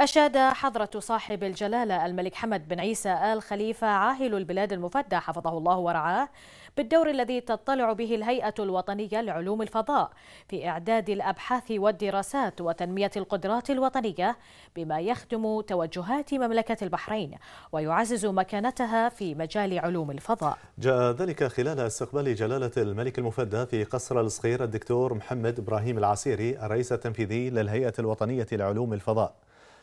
أشاد حضرة صاحب الجلالة الملك حمد بن عيسى آل خليفة عاهل البلاد المفدى حفظه الله ورعاه بالدور الذي تطلع به الهيئة الوطنية لعلوم الفضاء في إعداد الأبحاث والدراسات وتنمية القدرات الوطنية بما يخدم توجهات مملكة البحرين ويعزز مكانتها في مجال علوم الفضاء جاء ذلك خلال استقبال جلالة الملك المفدى في قصر الصغير الدكتور محمد إبراهيم العسيري الرئيس التنفيذي للهيئة الوطنية لعلوم الفضاء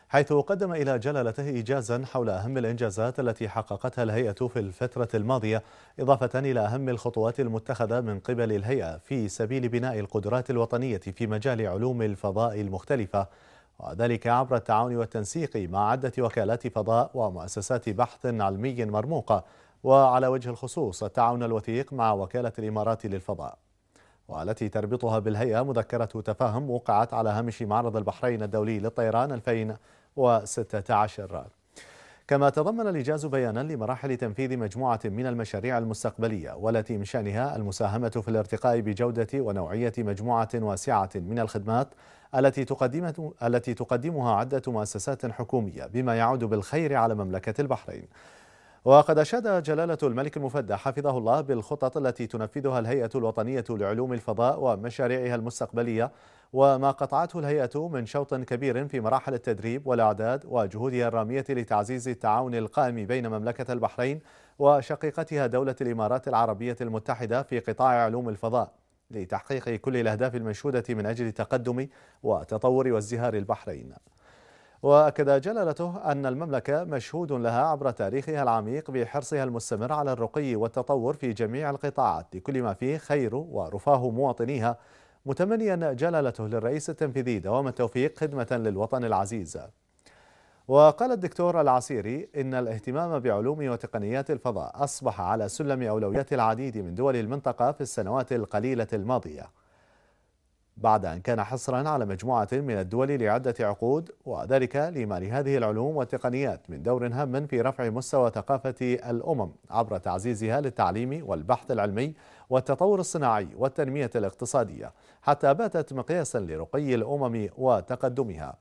حيث قدم إلى جلالته إيجازا حول أهم الإنجازات التي حققتها الهيئة في الفترة الماضية إضافة إلى أهم الخطوات المتخذة من قبل الهيئة في سبيل بناء القدرات الوطنية في مجال علوم الفضاء المختلفة وذلك عبر التعاون والتنسيق مع عدة وكالات فضاء ومؤسسات بحث علمي مرموقة وعلى وجه الخصوص التعاون الوثيق مع وكالة الإمارات للفضاء والتي تربطها بالهيئة مذكرة تفاهم وقعت على هامش معرض البحرين الدولي للطيران 2016 كما تضمن الإجاز بيانا لمراحل تنفيذ مجموعة من المشاريع المستقبلية والتي من شأنها المساهمة في الارتقاء بجودة ونوعية مجموعة واسعة من الخدمات التي التي تقدمها عدة مؤسسات حكومية بما يعود بالخير على مملكة البحرين وقد أشاد جلالة الملك المفدى حفظه الله بالخطط التي تنفذها الهيئة الوطنية لعلوم الفضاء ومشاريعها المستقبلية وما قطعته الهيئة من شوط كبير في مراحل التدريب والإعداد وجهودها الرامية لتعزيز التعاون القائم بين مملكة البحرين وشقيقتها دولة الإمارات العربية المتحدة في قطاع علوم الفضاء لتحقيق كل الأهداف المنشودة من أجل تقدم وتطور وازدهار البحرين وأكد جلالته أن المملكة مشهود لها عبر تاريخها العميق بحرصها المستمر على الرقي والتطور في جميع القطاعات لكل ما فيه خير ورفاه مواطنيها متمنيا جلالته للرئيس التنفيذي دوام التوفيق خدمة للوطن العزيز وقال الدكتور العسيري إن الاهتمام بعلوم وتقنيات الفضاء أصبح على سلم أولويات العديد من دول المنطقة في السنوات القليلة الماضية بعد أن كان حصرا على مجموعة من الدول لعدة عقود وذلك لما لهذه العلوم والتقنيات من دور هام في رفع مستوى ثقافة الأمم عبر تعزيزها للتعليم والبحث العلمي والتطور الصناعي والتنمية الاقتصادية حتى باتت مقياسا لرقي الأمم وتقدمها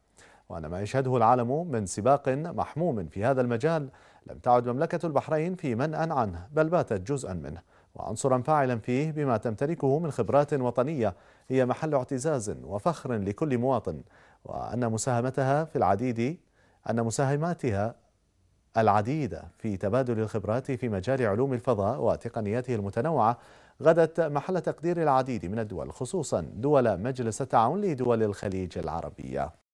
وأن ما يشهده العالم من سباق محموم في هذا المجال لم تعد مملكة البحرين في منأ عنه بل باتت جزءا منه وعنصرا فاعلا فيه بما تمتلكه من خبرات وطنية هي محل اعتزاز وفخر لكل مواطن وأن مساهمتها في العديد أن مساهماتها العديدة في تبادل الخبرات في مجال علوم الفضاء وتقنياته المتنوعة غدت محل تقدير العديد من الدول خصوصا دول مجلس التعاون لدول الخليج العربية